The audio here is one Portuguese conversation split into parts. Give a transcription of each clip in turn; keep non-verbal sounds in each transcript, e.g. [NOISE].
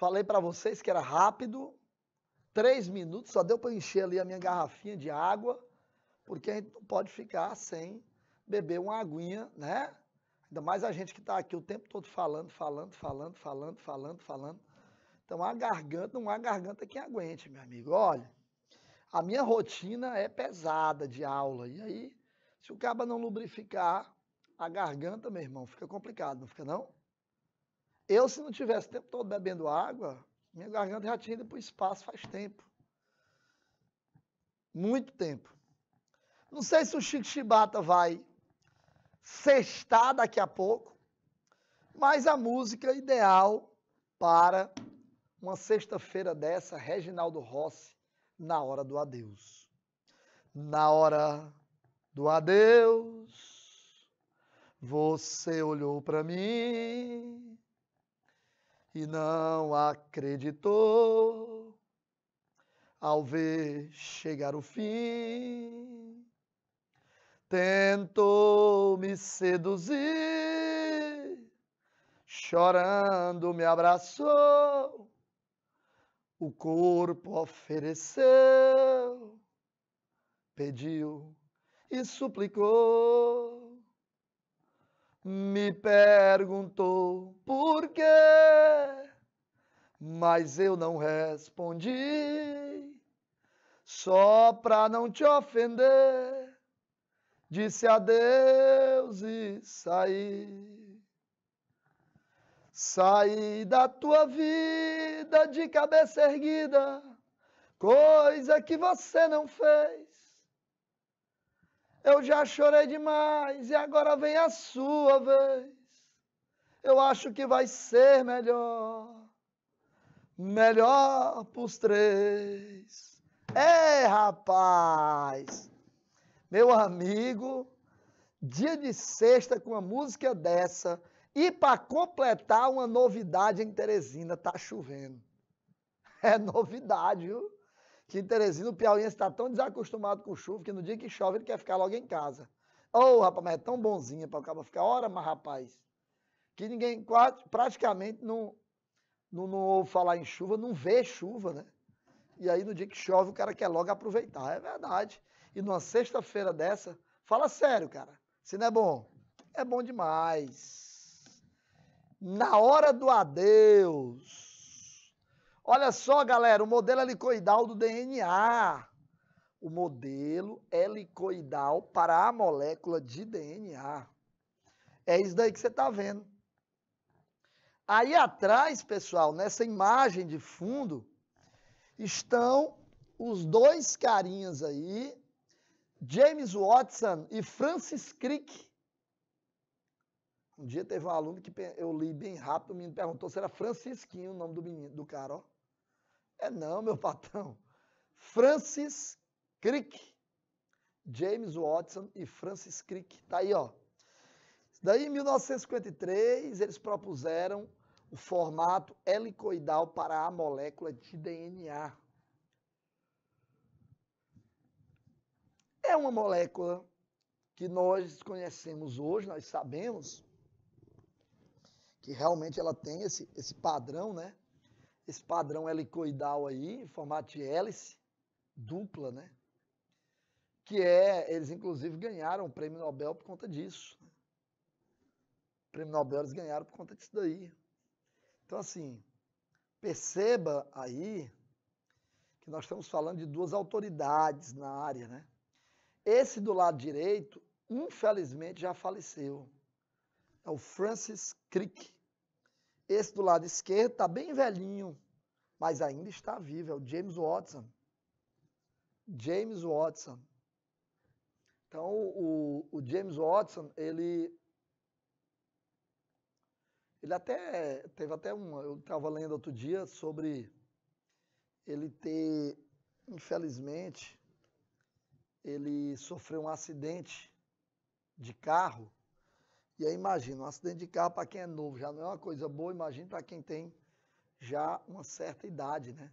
Falei para vocês que era rápido. Três minutos, só deu para encher ali a minha garrafinha de água, porque a gente não pode ficar sem beber uma aguinha, né? Ainda mais a gente que está aqui o tempo todo falando, falando, falando, falando, falando, falando. Então a garganta, não há garganta que aguente, meu amigo. Olha, a minha rotina é pesada de aula. E aí, se o caba não lubrificar a garganta, meu irmão, fica complicado, não fica não? Eu, se não tivesse o tempo todo bebendo água, minha garganta já tinha ido para o espaço faz tempo. Muito tempo. Não sei se o Chico Chibata vai sextar daqui a pouco, mas a música é ideal para uma sexta-feira dessa, Reginaldo Rossi, na hora do adeus. Na hora do adeus, você olhou para mim e não acreditou ao ver chegar o fim. Tentou me seduzir, chorando me abraçou, o corpo ofereceu, pediu e suplicou me perguntou por quê, mas eu não respondi. Só pra não te ofender, disse adeus e saí. Saí da tua vida de cabeça erguida, coisa que você não fez eu já chorei demais e agora vem a sua vez. Eu acho que vai ser melhor, melhor pros três. Ei, rapaz! Meu amigo, dia de sexta com uma música dessa e para completar uma novidade em Teresina, tá chovendo. É novidade, viu? que Teresina, o Piauí está tão desacostumado com chuva que no dia que chove ele quer ficar logo em casa. Ô, oh, rapaz, mas é tão bonzinha para o cara ficar, ora, mas rapaz, que ninguém quase, praticamente não, não, não ouve falar em chuva, não vê chuva, né? E aí no dia que chove o cara quer logo aproveitar, é verdade. E numa sexta-feira dessa, fala sério, cara, se não é bom, é bom demais. Na hora do adeus. Olha só, galera, o modelo helicoidal do DNA. O modelo helicoidal para a molécula de DNA. É isso daí que você está vendo. Aí atrás, pessoal, nessa imagem de fundo, estão os dois carinhas aí, James Watson e Francis Crick um dia teve um aluno que eu li bem rápido, o menino perguntou se era Francisquinho o nome do menino, do cara, ó. É não, meu [LAUGHS] patrão. Francis Crick. James Watson e Francis Crick. Tá aí, ó. Daí, em 1953, eles propuseram o formato helicoidal para a molécula de DNA. É uma molécula que nós conhecemos hoje, nós sabemos, que realmente ela tem esse, esse padrão, né? Esse padrão helicoidal aí, em formato de hélice, dupla, né? Que é, eles inclusive ganharam o prêmio Nobel por conta disso. O prêmio Nobel eles ganharam por conta disso daí. Então, assim, perceba aí que nós estamos falando de duas autoridades na área, né? Esse do lado direito, infelizmente, já faleceu é o Francis Crick. Esse do lado esquerdo está bem velhinho, mas ainda está vivo, é o James Watson. James Watson. Então, o, o James Watson, ele ele até teve até um, eu estava lendo outro dia sobre ele ter, infelizmente, ele sofreu um acidente de carro e aí imagina, um acidente de carro para quem é novo já não é uma coisa boa, imagina para quem tem já uma certa idade, né?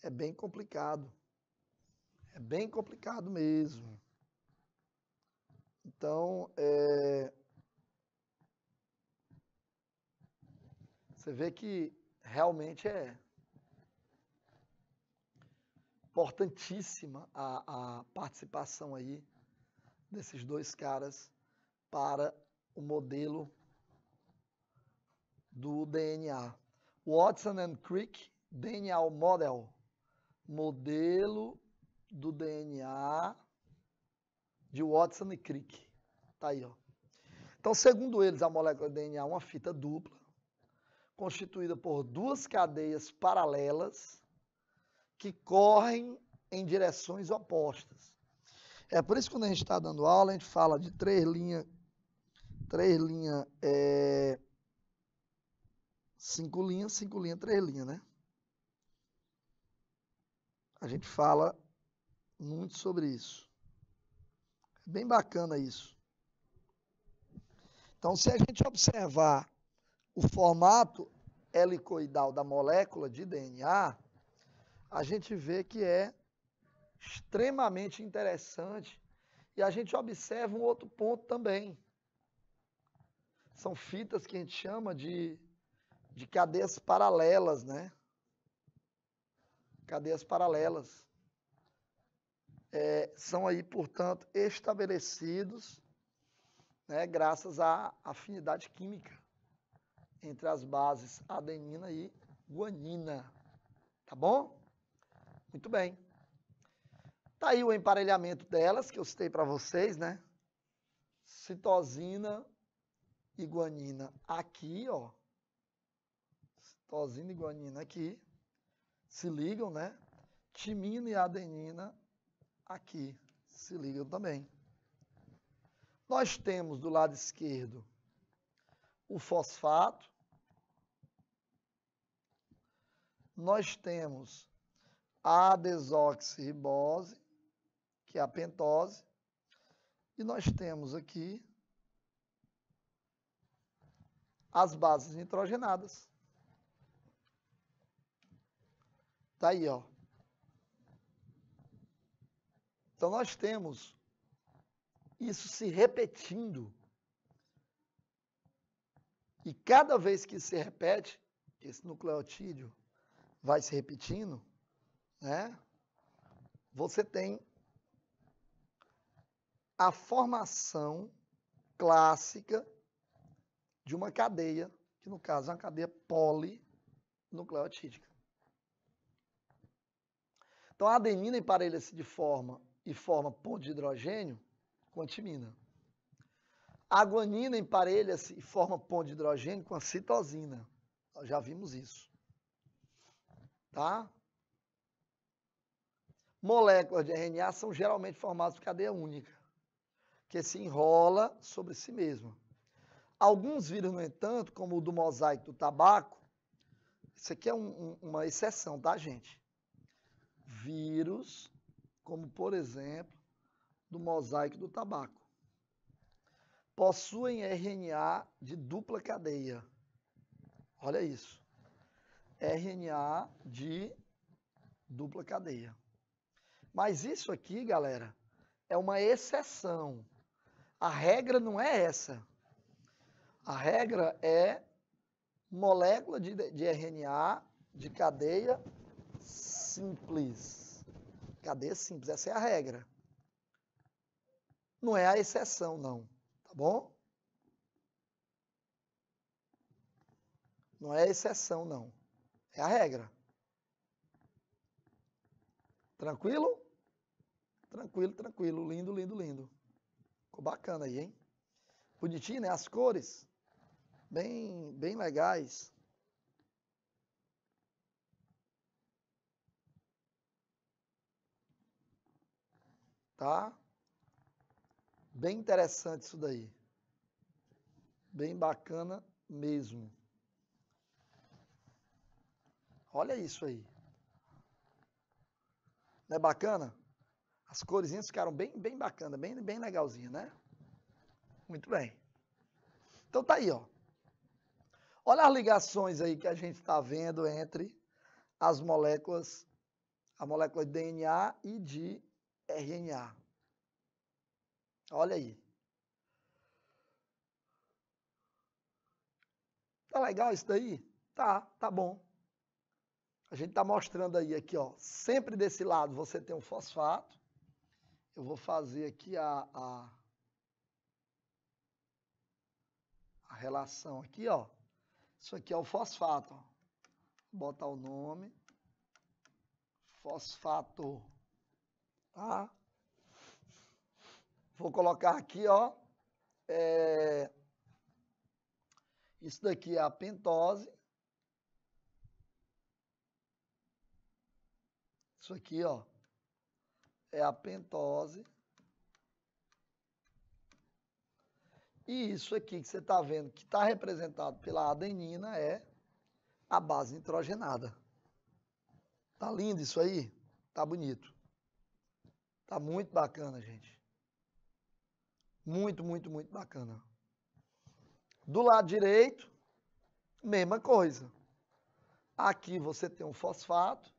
É bem complicado. É bem complicado mesmo. Então, é... você vê que realmente é importantíssima a, a participação aí desses dois caras para o modelo do DNA. Watson and Crick, DNA Model, modelo do DNA de Watson e Crick. Tá aí, ó. Então, segundo eles, a molécula de DNA é uma fita dupla, constituída por duas cadeias paralelas que correm em direções opostas. É por isso que quando a gente está dando aula, a gente fala de três linhas Três linhas é. Eh, cinco linhas, cinco linhas, três linhas, né? A gente fala muito sobre isso. É bem bacana isso. Então, se a gente observar o formato helicoidal da molécula de DNA, a gente vê que é extremamente interessante e a gente observa um outro ponto também são fitas que a gente chama de, de cadeias paralelas, né? Cadeias paralelas. É, são aí, portanto, estabelecidos, né, graças à afinidade química entre as bases adenina e guanina. Tá bom? Muito bem. Tá aí o emparelhamento delas que eu citei para vocês, né? Citosina guanina aqui, ó. Citosina e guanina aqui. Se ligam, né? Timina e adenina aqui. Se ligam também. Nós temos do lado esquerdo o fosfato. Nós temos a desoxirribose, que é a pentose. E nós temos aqui as bases nitrogenadas. Tá aí, ó. Então nós temos isso se repetindo. E cada vez que se repete, esse nucleotídeo vai se repetindo, né? Você tem a formação clássica de uma cadeia, que no caso é uma cadeia polinucleotídica. Então a adenina emparelha-se de forma e forma ponto de hidrogênio com a timina. A guanina emparelha-se e forma ponto de hidrogênio com a citosina. Nós já vimos isso. Tá? Moléculas de RNA são geralmente formadas por cadeia única, que se enrola sobre si mesma. Alguns vírus, no entanto, como o do mosaico do tabaco, isso aqui é um, um, uma exceção, tá, gente? Vírus, como por exemplo, do mosaico do tabaco, possuem RNA de dupla cadeia. Olha isso. RNA de dupla cadeia. Mas isso aqui, galera, é uma exceção. A regra não é essa. A regra é molécula de, de RNA de cadeia simples. Cadeia simples, essa é a regra. Não é a exceção, não. Tá bom? Não é a exceção, não. É a regra. Tranquilo? Tranquilo, tranquilo. Lindo, lindo, lindo. Ficou bacana aí, hein? Bonitinho, né? As cores bem, bem legais. Tá? Bem interessante isso daí. Bem bacana mesmo. Olha isso aí. Não é bacana? As corzinhas ficaram bem, bem bacana, bem, bem legalzinha, né? Muito bem. Então tá aí, ó. Olha as ligações aí que a gente está vendo entre as moléculas, a molécula de DNA e de RNA. Olha aí. Tá legal isso daí? Tá, tá bom. A gente tá mostrando aí aqui, ó. Sempre desse lado você tem um fosfato. Eu vou fazer aqui a, a, a relação aqui, ó. Isso aqui é o fosfato. bota Botar o nome. Fosfato. Tá? Vou colocar aqui, ó. É... Isso daqui é a pentose. Isso aqui, ó, é a pentose. E isso aqui que você está vendo, que está representado pela adenina, é a base nitrogenada. Tá lindo isso aí? Tá bonito. Tá muito bacana, gente. Muito, muito, muito bacana. Do lado direito, mesma coisa. Aqui você tem um fosfato.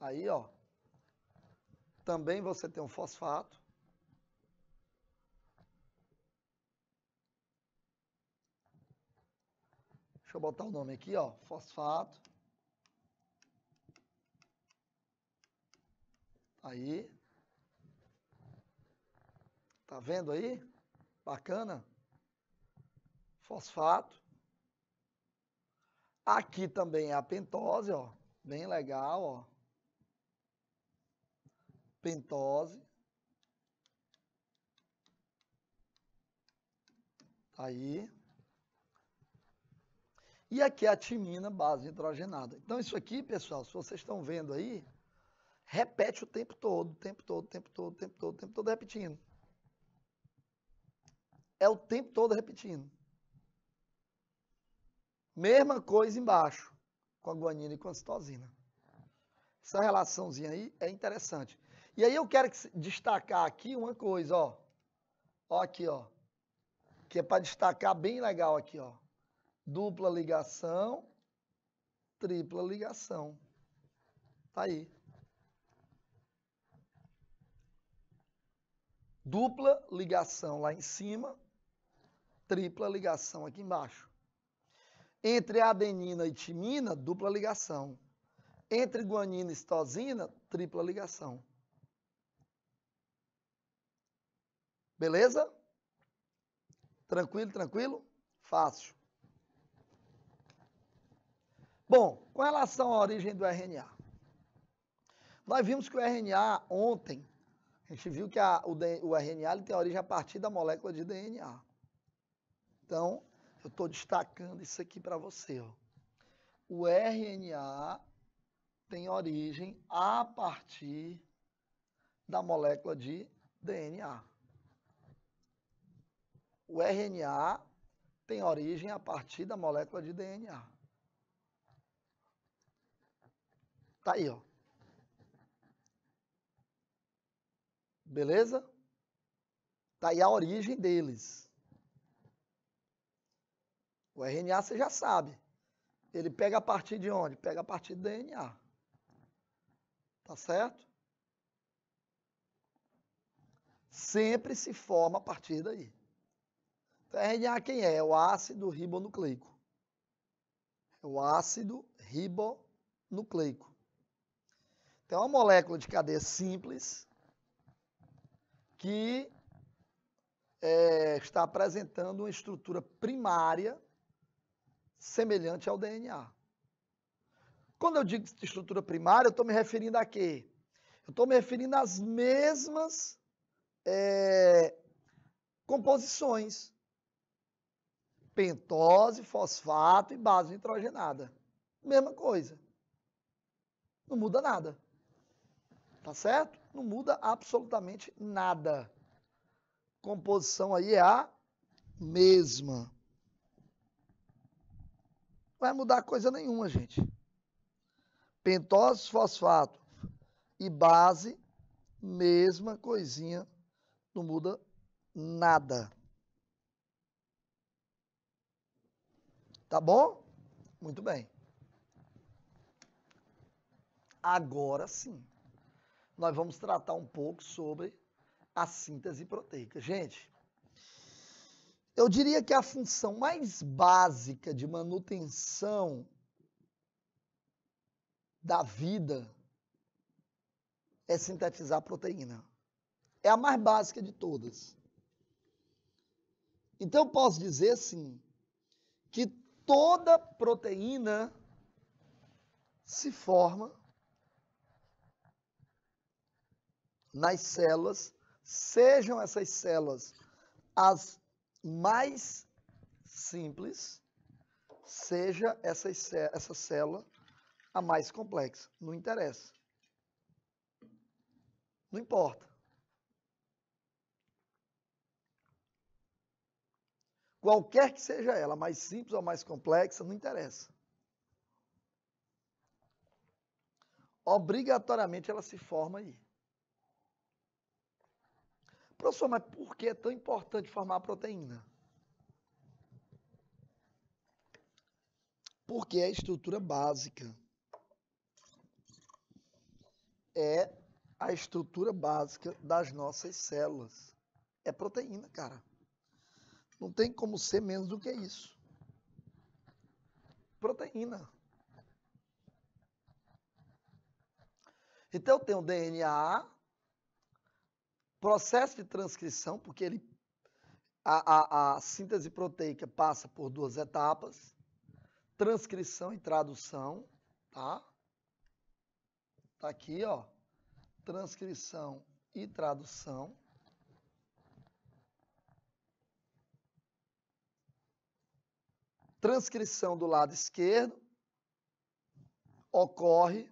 Aí, ó. Também você tem um fosfato. Deixa eu botar o nome aqui, ó, fosfato. Tá aí. Tá vendo aí? Bacana? Fosfato. Aqui também é a pentose, ó. Bem legal, ó. Pentose. Tá aí. E aqui é a timina, base nitrogenada. Então, isso aqui, pessoal, se vocês estão vendo aí, repete o tempo todo, o tempo todo, o tempo todo, o tempo todo, o tempo todo repetindo. É o tempo todo repetindo. Mesma coisa embaixo, com a guanina e com a citosina. Essa relaçãozinha aí é interessante. E aí eu quero destacar aqui uma coisa, ó. Ó aqui, ó. Que é para destacar bem legal aqui, ó dupla ligação, tripla ligação. Tá aí. Dupla ligação lá em cima, tripla ligação aqui embaixo. Entre adenina e timina, dupla ligação. Entre guanina e citosina, tripla ligação. Beleza? Tranquilo, tranquilo? Fácil. Bom, com relação à origem do RNA. Nós vimos que o RNA ontem, a gente viu que a, o, o, RNA ele tem origem a partir da molécula de DNA. Então, eu estou destacando isso aqui para você. Ó. O RNA tem origem a partir da molécula de DNA. O RNA tem origem a partir da molécula de DNA. Tá aí, ó. Beleza? Tá aí a origem deles. O RNA você já sabe. Ele pega a partir de onde? Pega a partir do DNA. Tá certo? Sempre se forma a partir daí. Então, RNA quem é? É o ácido ribonucleico. É o ácido ribonucleico é uma molécula de cadeia simples que é, está apresentando uma estrutura primária semelhante ao DNA. Quando eu digo estrutura primária, eu estou me referindo a quê? Eu estou me referindo às mesmas é, composições: pentose, fosfato e base nitrogenada. Mesma coisa. Não muda nada. Tá certo? Não muda absolutamente nada. Composição aí é a mesma. Não vai mudar coisa nenhuma, gente. Pentose, fosfato e base, mesma coisinha, não muda nada. Tá bom? Muito bem. Agora sim nós vamos tratar um pouco sobre a síntese proteica. Gente, eu diria que a função mais básica de manutenção da vida é sintetizar proteína. É a mais básica de todas. Então eu posso dizer sim que toda proteína se forma nas células sejam essas células as mais simples, seja essa, essa célula a mais complexa. Não interessa. Não importa. Qualquer que seja ela, mais simples ou mais complexa, não interessa. Obrigatoriamente ela se forma aí. Professor, mas por que é tão importante formar proteína? Porque é a estrutura básica. É a estrutura básica das nossas células. É proteína, cara. Não tem como ser menos do que isso. Proteína. Então eu tenho DNA, Processo de transcrição, porque ele, a, a, a síntese proteica passa por duas etapas, transcrição e tradução, tá? Tá aqui, ó, transcrição e tradução. Transcrição do lado esquerdo ocorre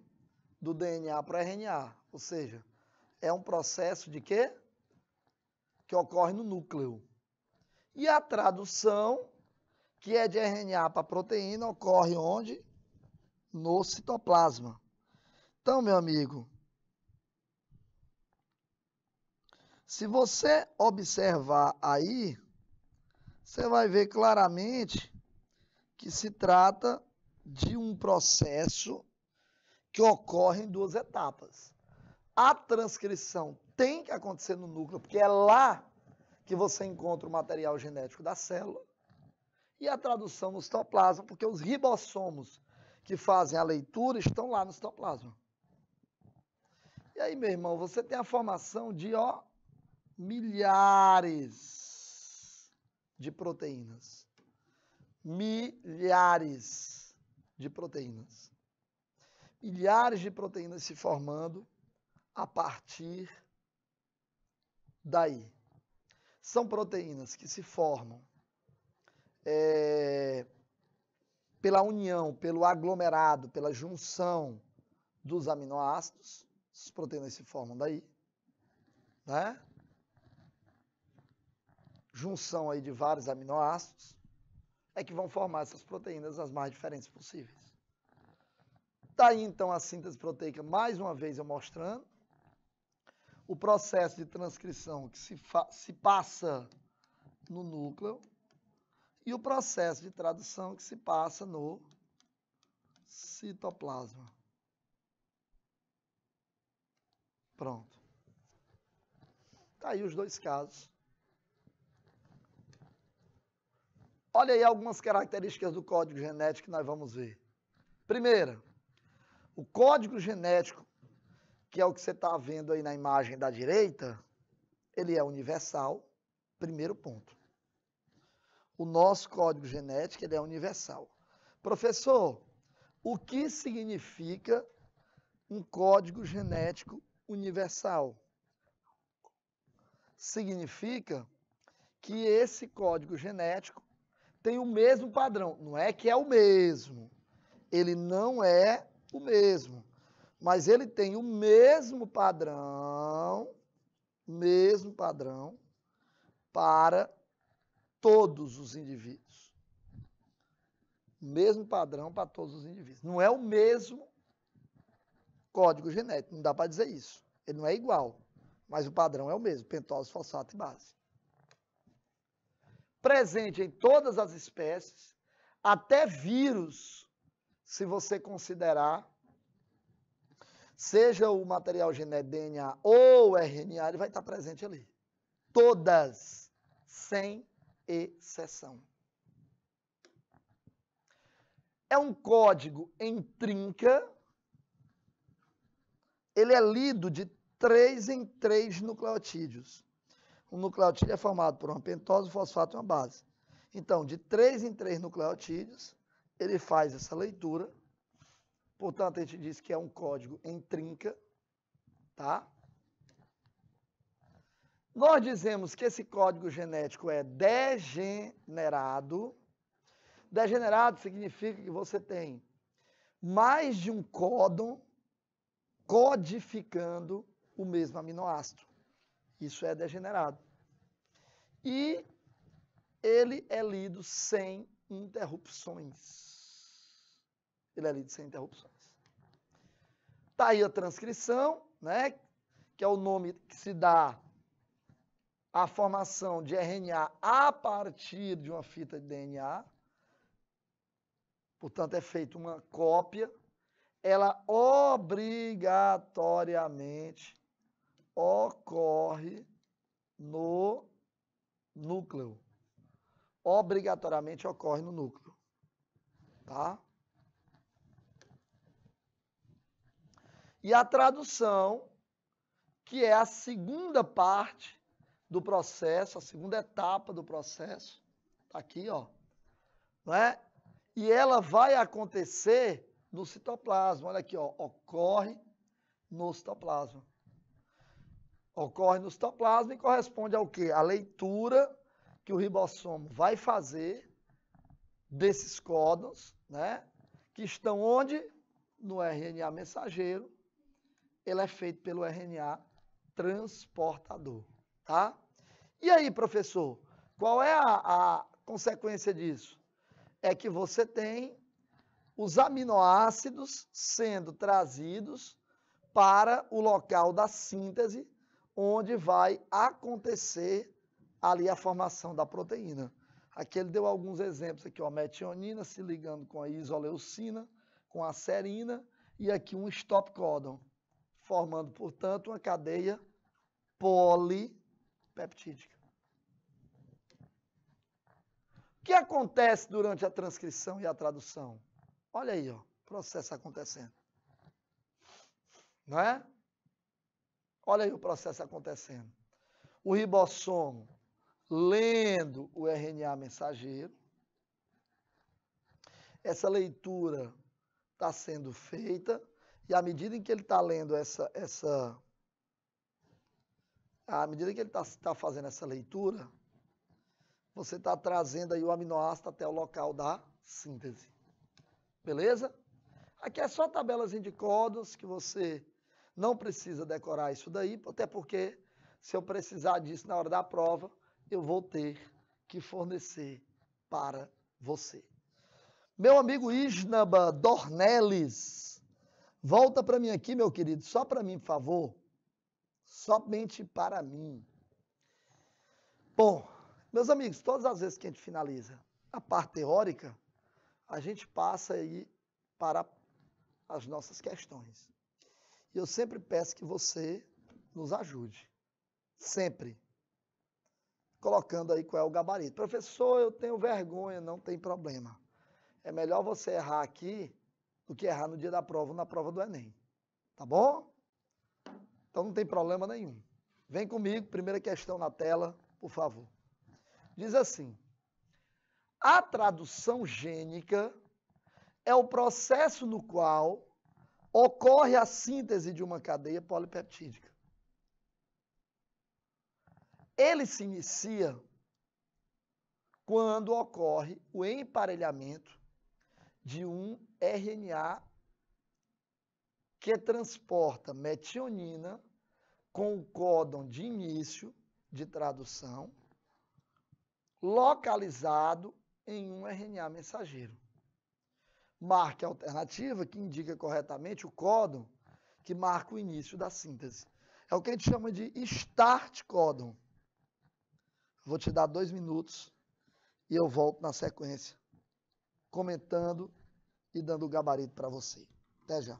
do DNA para RNA, ou seja, é um processo de quê? que ocorre no núcleo. E a tradução, que é de RNA para proteína, ocorre onde? No citoplasma. Então, meu amigo, se você observar aí, você vai ver claramente que se trata de um processo que ocorre em duas etapas. A transcrição tem que acontecer no núcleo, porque é lá que você encontra o material genético da célula e a tradução no citoplasma, porque os ribossomos que fazem a leitura estão lá no citoplasma. E aí, meu irmão, você tem a formação de ó, milhares de proteínas. Milhares de proteínas. Milhares de proteínas se formando a partir daí. São proteínas que se formam é, pela união, pelo aglomerado, pela junção dos aminoácidos. As proteínas se formam daí. Né? Junção aí de vários aminoácidos é que vão formar essas proteínas as mais diferentes possíveis. Daí tá então a síntese proteica, mais uma vez eu mostrando, o processo de transcrição que se, se passa no núcleo e o processo de tradução que se passa no citoplasma. Pronto. Tá aí os dois casos. Olha aí algumas características do código genético que nós vamos ver. Primeira, o código genético que é o que você está vendo aí na imagem da direita, ele é universal, primeiro ponto. O nosso código genético ele é universal. Professor, o que significa um código genético universal? Significa que esse código genético tem o mesmo padrão. Não é que é o mesmo. Ele não é o mesmo. Mas ele tem o mesmo padrão, mesmo padrão, para todos os indivíduos. Mesmo padrão para todos os indivíduos. Não é o mesmo código genético, não dá para dizer isso. Ele não é igual, mas o padrão é o mesmo: pentose, fosfato e base. Presente em todas as espécies, até vírus, se você considerar seja o material genético DNA ou RNA, ele vai estar presente ali. Todas, sem exceção. É um código em trinca. Ele é lido de três em três nucleotídeos. Um nucleotídeo é formado por uma pentose, um fosfato e uma base. Então, de três em três nucleotídeos, ele faz essa leitura Portanto, a gente diz que é um código em trinca, tá? Nós dizemos que esse código genético é degenerado. Degenerado significa que você tem mais de um códon codificando o mesmo aminoácido. Isso é degenerado. E ele é lido sem interrupções. Ele é lido sem interrupções. Está aí a transcrição, né? que é o nome que se dá à formação de RNA a partir de uma fita de DNA. Portanto, é feita uma cópia. Ela obrigatoriamente ocorre no núcleo. Obrigatoriamente ocorre no núcleo. Tá? E a tradução, que é a segunda parte do processo, a segunda etapa do processo, está aqui, ó, não é? E ela vai acontecer no citoplasma, olha aqui, ó, ocorre no citoplasma. Ocorre no citoplasma e corresponde ao quê? A leitura que o ribossomo vai fazer desses códons, né? Que estão onde? No RNA mensageiro, ele é feito pelo RNA transportador, tá? E aí, professor, qual é a, a consequência disso? É que você tem os aminoácidos sendo trazidos para o local da síntese, onde vai acontecer ali a formação da proteína. Aqui ele deu alguns exemplos aqui, ó, metionina se ligando com a isoleucina, com a serina, e aqui um stop codon formando, portanto, uma cadeia polipeptídica. O que acontece durante a transcrição e a tradução? Olha aí, ó, processo acontecendo. Não é? Olha aí o processo acontecendo. O ribossomo lendo o RNA mensageiro. Essa leitura está sendo feita e à medida em que ele está lendo essa, essa. À medida que ele está tá fazendo essa leitura, você está trazendo aí o aminoácido até o local da síntese. Beleza? Aqui é só tabelas de códons que você não precisa decorar isso daí, até porque se eu precisar disso na hora da prova, eu vou ter que fornecer para você. Meu amigo Isnaba Dornelles, Volta para mim aqui, meu querido, só para mim, por favor. Somente para mim. Bom, meus amigos, todas as vezes que a gente finaliza a parte teórica, a gente passa aí para as nossas questões. E eu sempre peço que você nos ajude. Sempre. Colocando aí qual é o gabarito. Professor, eu tenho vergonha, não tem problema. É melhor você errar aqui do que errar no dia da prova ou na prova do Enem. Tá bom? Então não tem problema nenhum. Vem comigo, primeira questão na tela, por favor. Diz assim: A tradução gênica é o processo no qual ocorre a síntese de uma cadeia polipeptídica. Ele se inicia quando ocorre o emparelhamento de um RNA que transporta metionina com o códon de início de tradução localizado em um RNA mensageiro. Marque a alternativa que indica corretamente o códon que marca o início da síntese. É o que a gente chama de start códon. Vou te dar dois minutos e eu volto na sequência comentando e dando gabarito para você. Até já.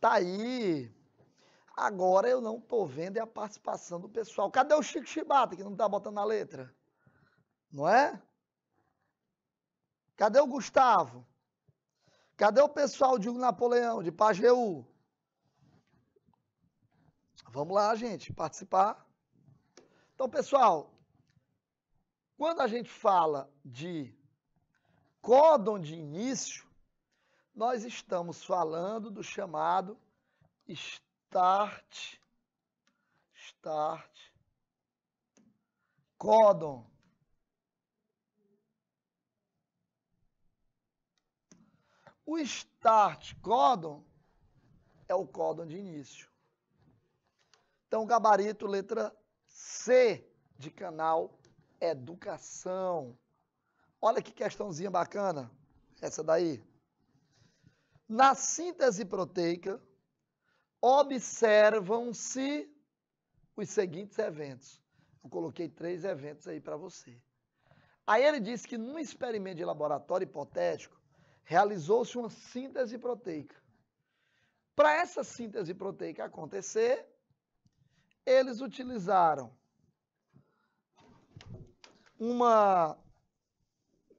Tá aí. Agora eu não tô vendo é a participação do pessoal. Cadê o Chico Chibata que não tá botando a letra? Não é? Cadê o Gustavo? Cadê o pessoal de Hugo Napoleão, de Pajeú? Vamos lá, gente, participar. Então, pessoal, quando a gente fala de códon de início, nós estamos falando do chamado start start codon. O start codon é o códon de início. Então, gabarito letra C de canal Educação. Olha que questãozinha bacana essa daí. Na síntese proteica, observam-se os seguintes eventos. Eu coloquei três eventos aí para você. Aí ele diz que num experimento de laboratório hipotético, realizou-se uma síntese proteica. Para essa síntese proteica acontecer, eles utilizaram uma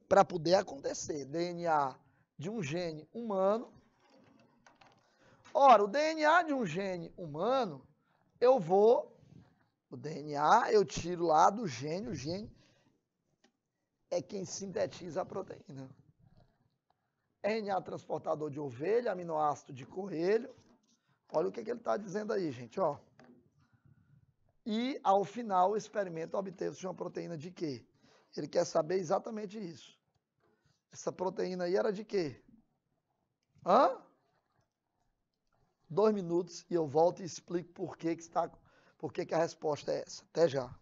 para poder acontecer, DNA de um gene humano Ora, o DNA de um gene humano, eu vou. O DNA eu tiro lá do gene, o gene é quem sintetiza a proteína. RNA transportador de ovelha, aminoácido de coelho. Olha o que, que ele está dizendo aí, gente. Ó. E, ao final, o experimento obteve-se uma proteína de quê? Ele quer saber exatamente isso. Essa proteína aí era de quê? Hã? dois minutos e eu volto e explico por que, que, está, por que, que a resposta é essa. Até já.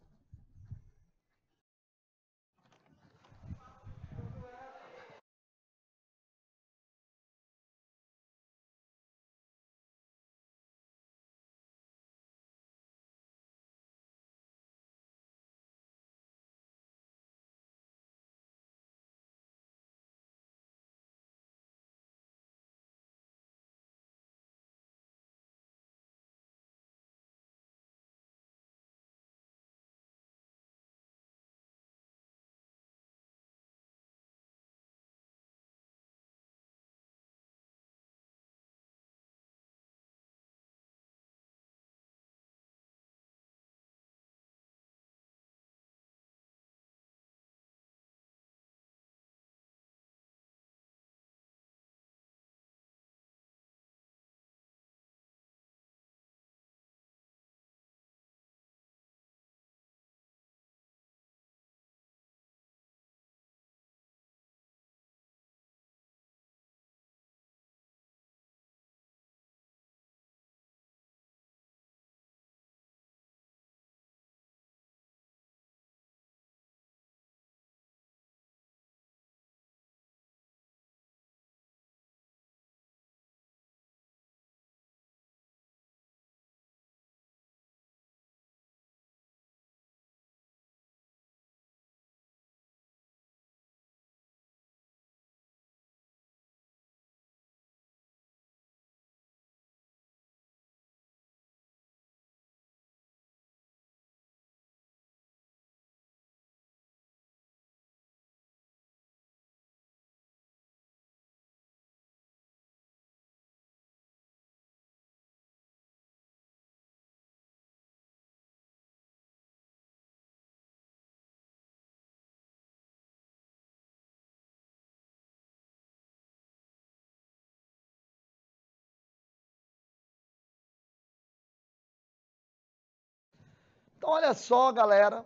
Olha só, galera.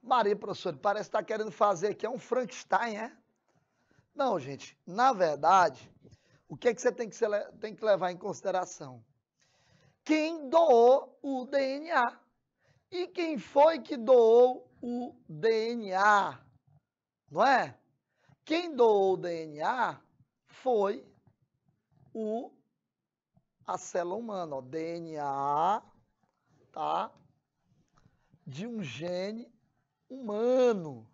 Maria, professor, parece que está querendo fazer aqui é um Frankenstein, é? Não, gente. Na verdade, o que, é que você tem que, tem que levar em consideração? Quem doou o DNA. E quem foi que doou o DNA? Não é? Quem doou o DNA foi o a célula humana, ó, DNA, tá? de um gene humano.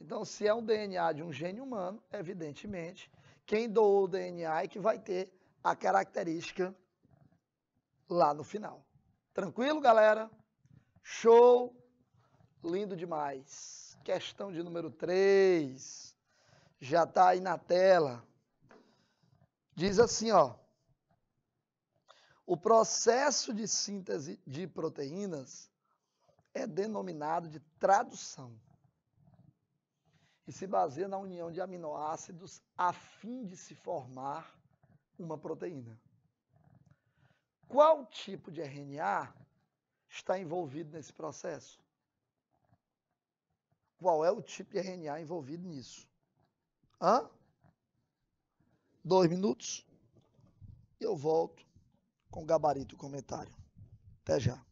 Então, se é um DNA de um gene humano, evidentemente, quem doou o DNA é que vai ter a característica lá no final. Tranquilo, galera? Show! Lindo demais. Questão de número 3. Já está aí na tela. Diz assim, ó. O processo de síntese de proteínas é denominado de tradução e se baseia na união de aminoácidos a fim de se formar uma proteína. Qual tipo de RNA está envolvido nesse processo? Qual é o tipo de RNA envolvido nisso? Hã? Dois minutos e eu volto com o gabarito e comentário. Até já.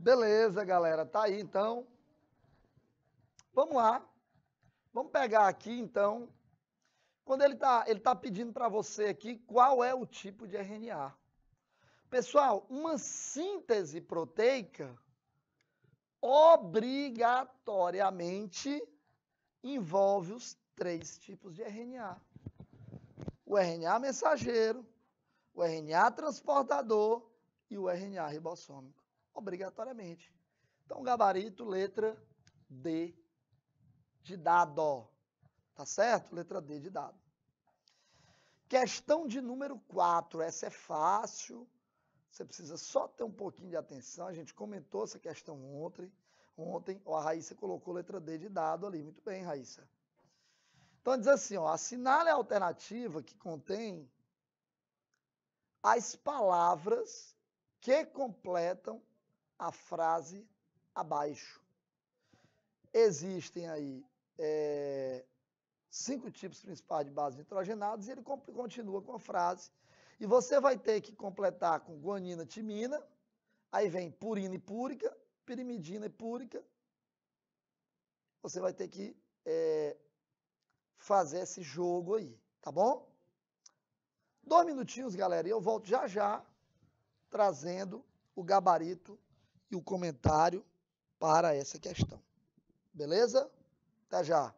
Beleza, galera. Tá aí então. Vamos lá. Vamos pegar aqui então. Quando ele tá, ele tá pedindo para você aqui qual é o tipo de RNA. Pessoal, uma síntese proteica obrigatoriamente envolve os três tipos de RNA. O RNA mensageiro, o RNA transportador e o RNA ribossômico obrigatoriamente. Então, gabarito, letra D de dado. Tá certo? Letra D de dado. Questão de número 4. Essa é fácil. Você precisa só ter um pouquinho de atenção. A gente comentou essa questão ontem. Ontem, ó, a Raíssa colocou letra D de dado ali. Muito bem, Raíssa. Então diz assim, ó, assinale a alternativa que contém as palavras que completam a frase abaixo. Existem aí é, cinco tipos principais de bases nitrogenadas e ele continua com a frase. E você vai ter que completar com guanina, timina, aí vem purina e púrica, pirimidina e púrica. Você vai ter que é, fazer esse jogo aí, tá bom? Dois minutinhos, galera, e eu volto já já trazendo o gabarito e o comentário para essa questão. Beleza? Até já!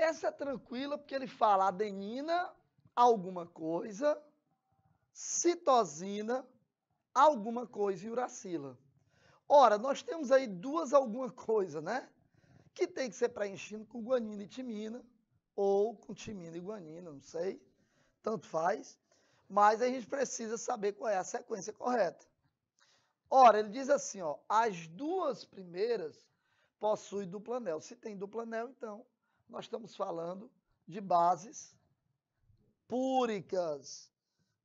Essa é tranquila porque ele fala adenina, alguma coisa, citosina, alguma coisa e uracila. Ora, nós temos aí duas alguma coisa, né? Que tem que ser preenchido com guanina e timina, ou com timina e guanina, não sei, tanto faz. Mas a gente precisa saber qual é a sequência correta. Ora, ele diz assim, ó, as duas primeiras possuem duplanel. Se tem duplanel, então nós estamos falando de bases púricas.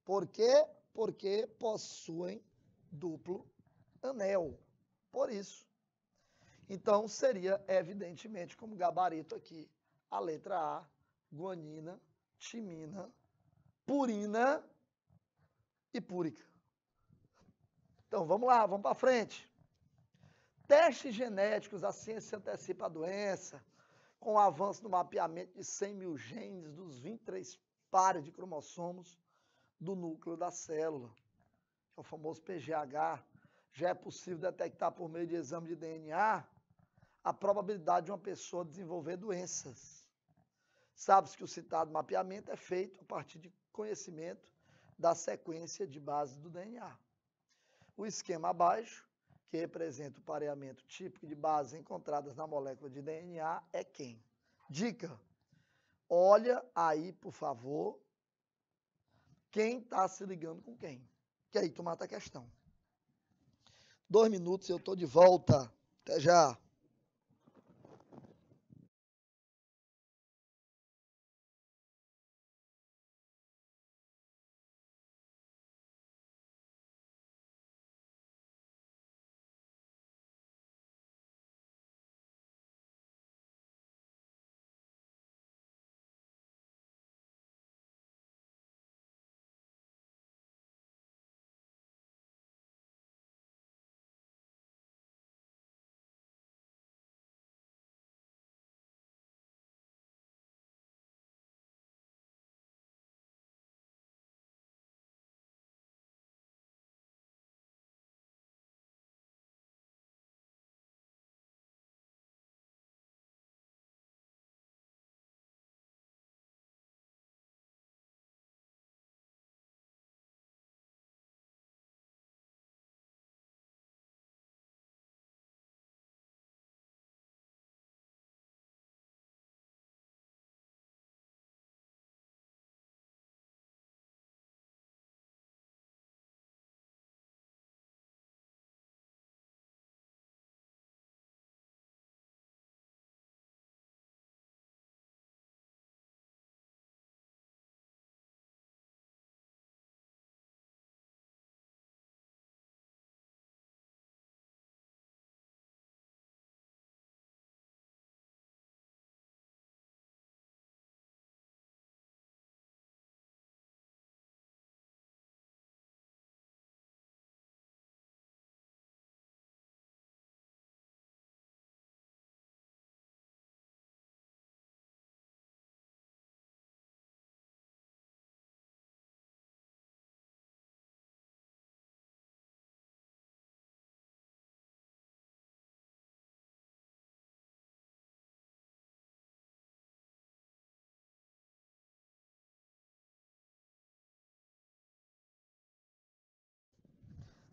Por quê? Porque possuem duplo anel. Por isso. Então, seria, evidentemente, como gabarito aqui, a letra A, guanina, timina, purina e púrica. Então, vamos lá, vamos para frente. Testes genéticos, a ciência antecipa a doença com o avanço do mapeamento de 100 mil genes dos 23 pares de cromossomos do núcleo da célula, que é o famoso PGH, já é possível detectar por meio de exame de DNA a probabilidade de uma pessoa desenvolver doenças. Sabe-se que o citado mapeamento é feito a partir de conhecimento da sequência de base do DNA. O esquema abaixo que representa o pareamento típico de bases encontradas na molécula de DNA é quem? Dica: olha aí, por favor, quem está se ligando com quem. Que aí tu mata a questão. Dois minutos e eu estou de volta. Até já.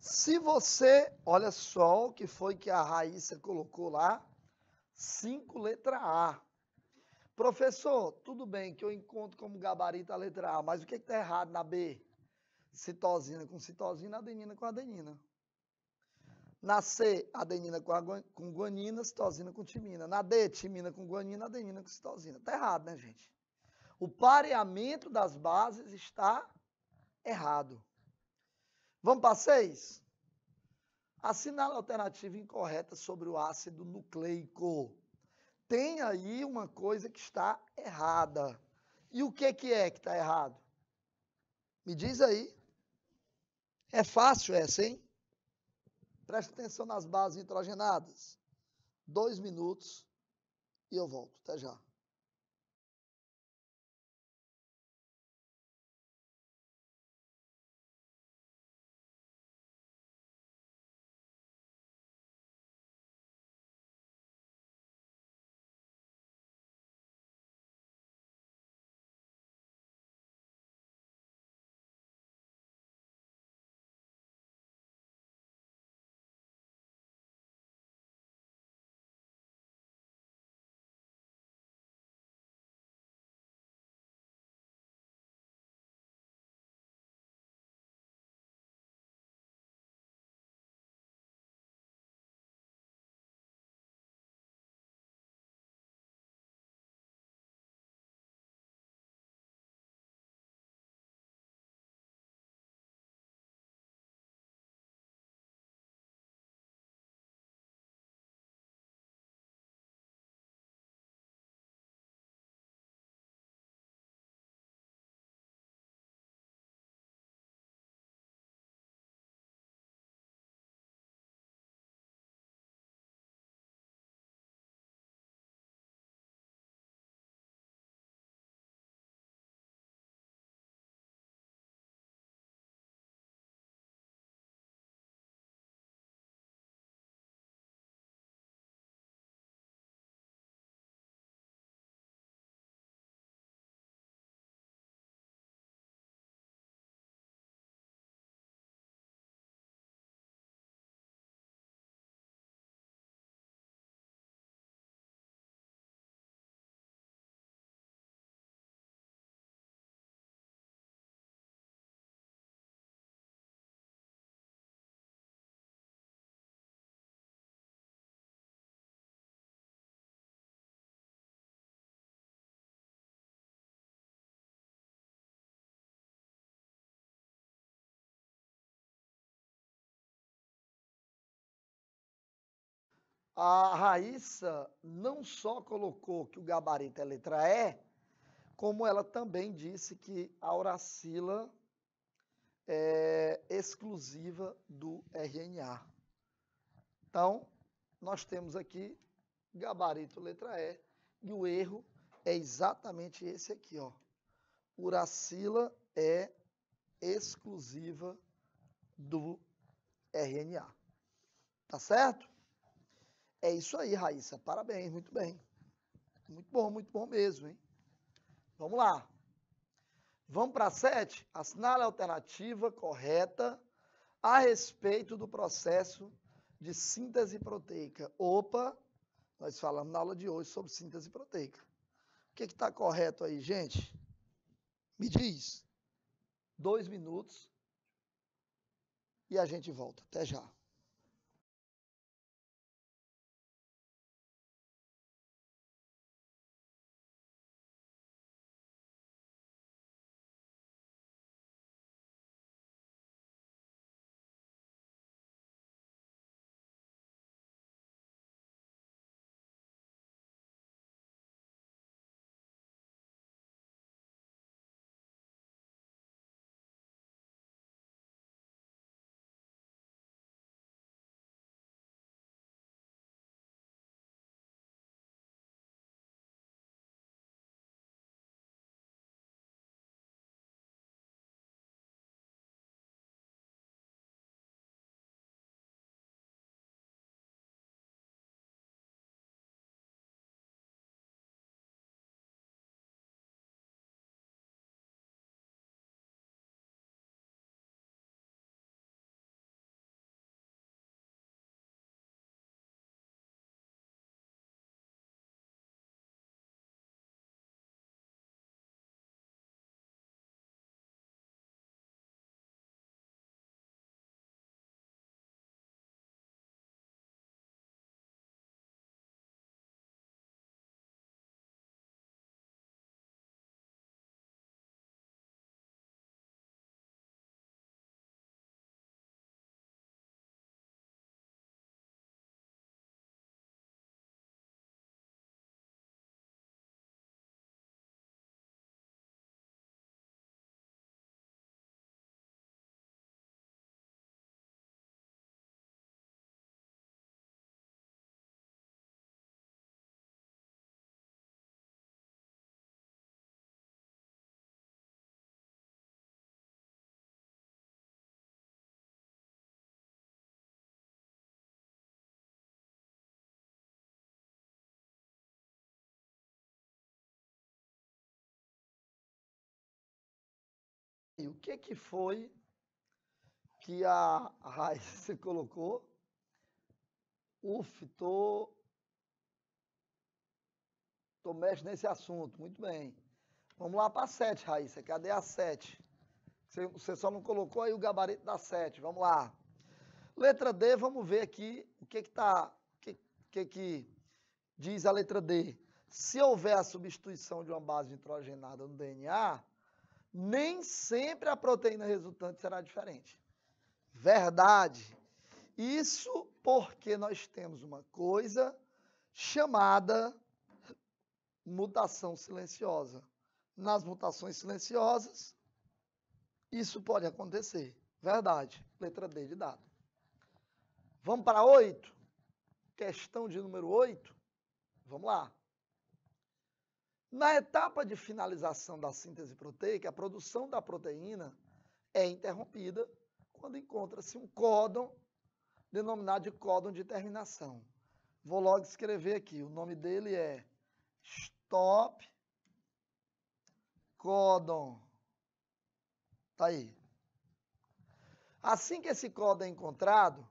Se você, olha só o que foi que a Raíssa colocou lá, 5 letra A. Professor, tudo bem que eu encontro como gabarito a letra A, mas o que está errado na B? Citosina com citosina, adenina com adenina. Na C, adenina com, com guanina, citosina com timina. Na D, timina com guanina, adenina com citosina. Está errado, né, gente? O pareamento das bases está errado. Vamos para seis? Assinale a alternativa incorreta sobre o ácido nucleico. Tem aí uma coisa que está errada. E o que, que é que está errado? Me diz aí. É fácil essa, hein? Presta atenção nas bases nitrogenadas. Dois minutos e eu volto. Até já. a Raíssa não só colocou que o gabarito é letra E, como ela também disse que a oracila é exclusiva do RNA. Então, nós temos aqui gabarito letra E e o erro é exatamente esse aqui, ó. Uracila é exclusiva do RNA. Tá certo? É isso aí, Raíssa. Parabéns, muito bem. Muito bom, muito bom mesmo, hein? Vamos lá. Vamos para 7? Assinale a alternativa correta a respeito do processo de síntese proteica. Opa, nós falamos na aula de hoje sobre síntese proteica. O que está correto aí, gente? Me diz. Dois minutos e a gente volta. Até já. E o que, que foi que a Raíssa [LAUGHS] colocou? Uf, tô, tô mexendo nesse assunto, muito bem. Vamos lá para a 7, Raíssa, cadê a 7? Você só não colocou aí o gabarito da 7, vamos lá. Letra D, vamos ver aqui o que que tá, o que, que que diz a letra D. Se houver a substituição de uma base nitrogenada no DNA, nem sempre a proteína resultante será diferente. Verdade. Isso porque nós temos uma coisa chamada mutação silenciosa. Nas mutações silenciosas, isso pode acontecer. Verdade. Letra D de dado. Vamos para 8. Questão de número 8. Vamos lá. Na etapa de finalização da síntese proteica, a produção da proteína é interrompida quando encontra-se um códon, denominado de códon de terminação. Vou logo escrever aqui, o nome dele é stop códon. Tá aí. Assim que esse códon é encontrado,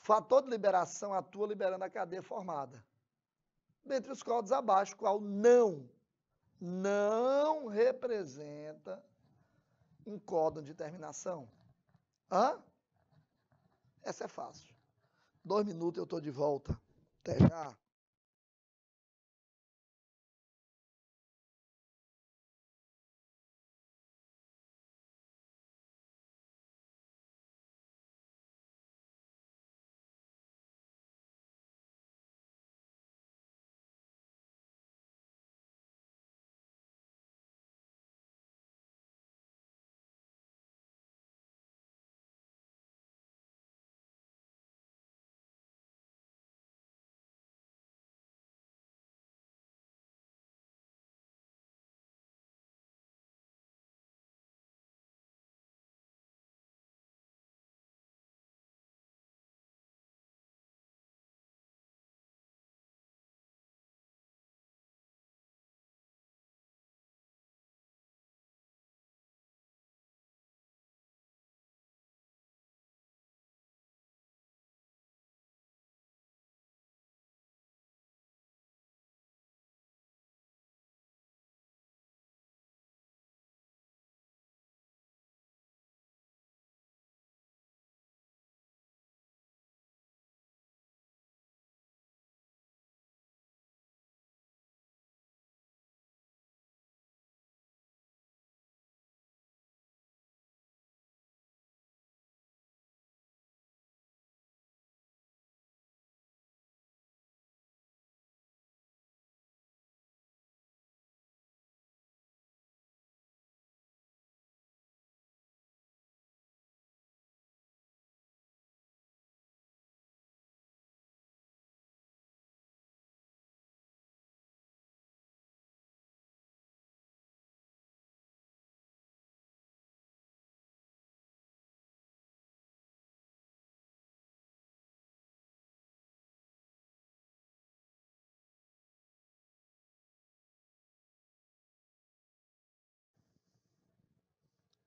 o fator de liberação atua liberando a cadeia formada dentre os códigos abaixo, qual não, não representa um código de terminação. Hã? Essa é fácil. Dois minutos eu estou de volta. Até já.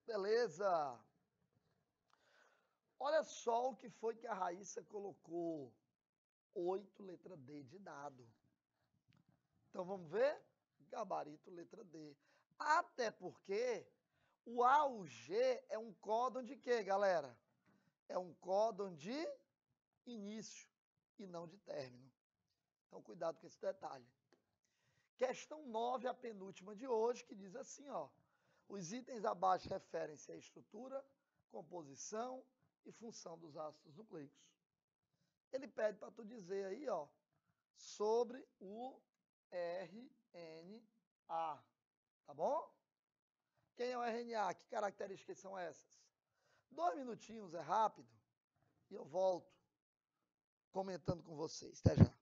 Beleza! Olha só o que foi que a Raíssa colocou. oito letra D de dado. Então vamos ver? Gabarito, letra D. Até porque o AUG é um códon de quê, galera? É um códon de início e não de término. Então cuidado com esse detalhe. Questão 9, a penúltima de hoje, que diz assim, ó. Os itens abaixo referem-se à estrutura, composição e função dos ácidos nucleicos. Ele pede para tu dizer aí, ó, sobre o RNA, tá bom? Quem é o RNA? Que características são essas? Dois minutinhos, é rápido, e eu volto comentando com vocês. Até já.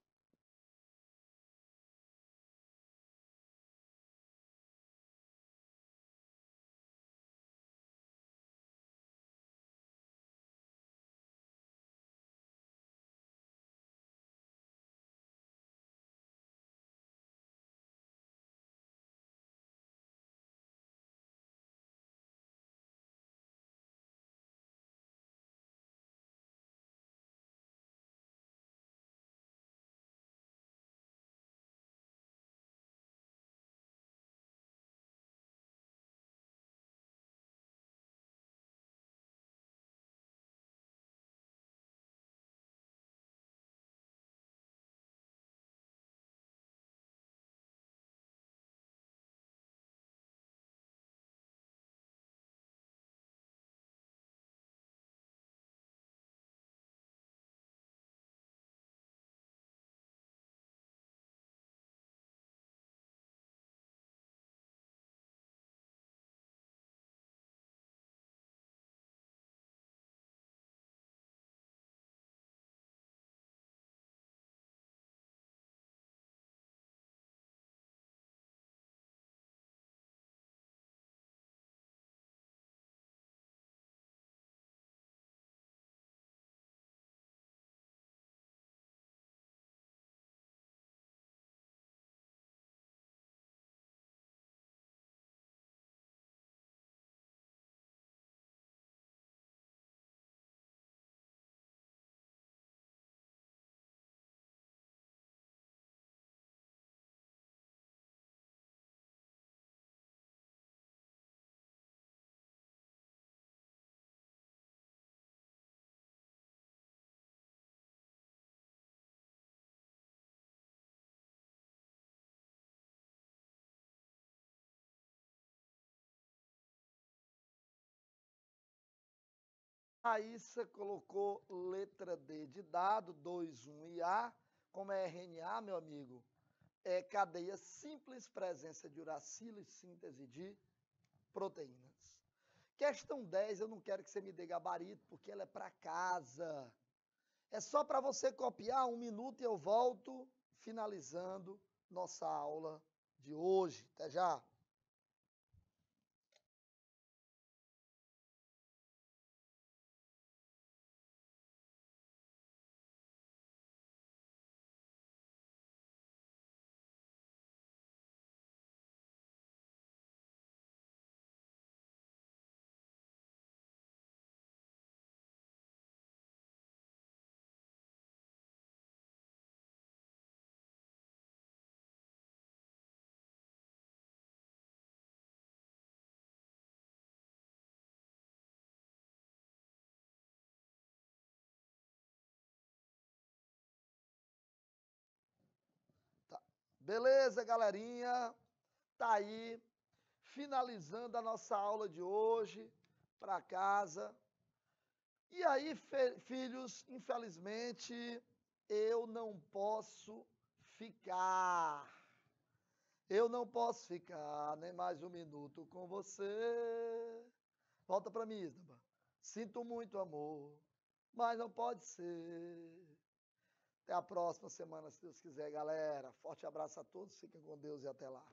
Aíssa colocou letra D de dado, 2, 1 e A. Como é RNA, meu amigo, é cadeia simples, presença de uracilo e síntese de proteínas. Questão 10, eu não quero que você me dê gabarito, porque ela é para casa. É só para você copiar um minuto e eu volto finalizando nossa aula de hoje. Até já! Beleza, galerinha? Tá aí finalizando a nossa aula de hoje para casa. E aí, filhos, infelizmente, eu não posso ficar. Eu não posso ficar nem mais um minuto com você. Volta para mim, Isnaba. Sinto muito amor, mas não pode ser. Até a próxima semana, se Deus quiser, galera. Forte abraço a todos, fiquem com Deus e até lá.